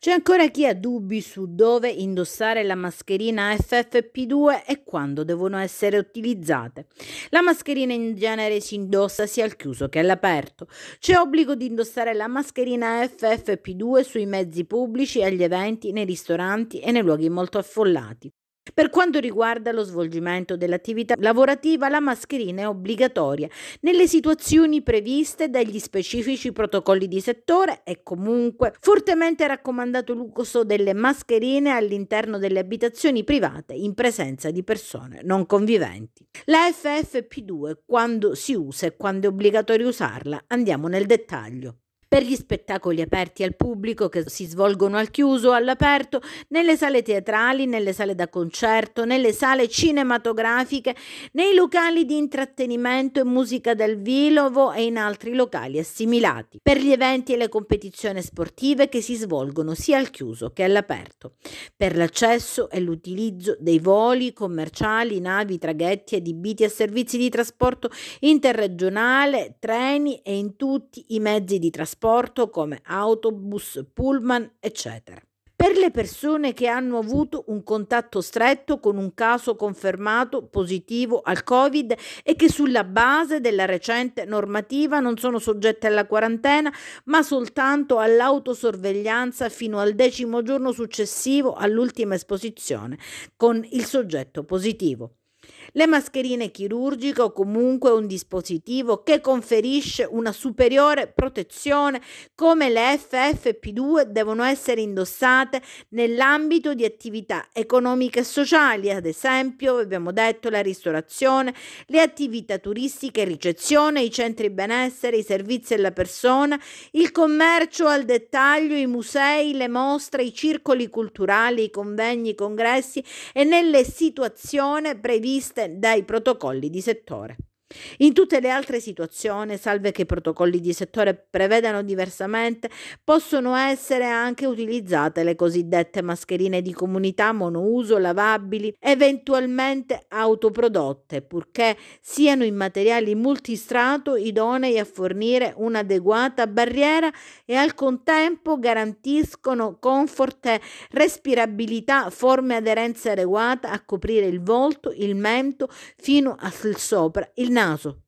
C'è ancora chi ha dubbi su dove indossare la mascherina FFP2 e quando devono essere utilizzate. La mascherina in genere si indossa sia al chiuso che all'aperto. C'è obbligo di indossare la mascherina FFP2 sui mezzi pubblici, agli eventi, nei ristoranti e nei luoghi molto affollati. Per quanto riguarda lo svolgimento dell'attività lavorativa, la mascherina è obbligatoria nelle situazioni previste dagli specifici protocolli di settore e comunque fortemente raccomandato l'uso delle mascherine all'interno delle abitazioni private in presenza di persone non conviventi. La FFP2 quando si usa e quando è obbligatorio usarla? Andiamo nel dettaglio per gli spettacoli aperti al pubblico che si svolgono al chiuso, o all'aperto, nelle sale teatrali, nelle sale da concerto, nelle sale cinematografiche, nei locali di intrattenimento e musica del Vilovo e in altri locali assimilati, per gli eventi e le competizioni sportive che si svolgono sia al chiuso che all'aperto, per l'accesso e l'utilizzo dei voli commerciali, navi, traghetti adibiti a servizi di trasporto interregionale, treni e in tutti i mezzi di trasporto trasporto come autobus, pullman, eccetera. Per le persone che hanno avuto un contatto stretto con un caso confermato positivo al Covid e che sulla base della recente normativa non sono soggette alla quarantena, ma soltanto all'autosorveglianza fino al decimo giorno successivo all'ultima esposizione con il soggetto positivo. Le mascherine chirurgiche o comunque un dispositivo che conferisce una superiore protezione come le FFP2 devono essere indossate nell'ambito di attività economiche e sociali, ad esempio abbiamo detto la ristorazione, le attività turistiche, ricezione, i centri benessere, i servizi alla persona, il commercio al dettaglio, i musei, le mostre, i circoli culturali, i convegni, i congressi e nelle situazioni previste dai protocolli di settore. In tutte le altre situazioni, salve che i protocolli di settore prevedano diversamente, possono essere anche utilizzate le cosiddette mascherine di comunità monouso, lavabili, eventualmente autoprodotte, purché siano in materiali multistrato idonei a fornire un'adeguata barriera e al contempo garantiscono comfort e respirabilità, forme aderenza adeguata a coprire il volto, il mento fino al sopra, il naso. naso.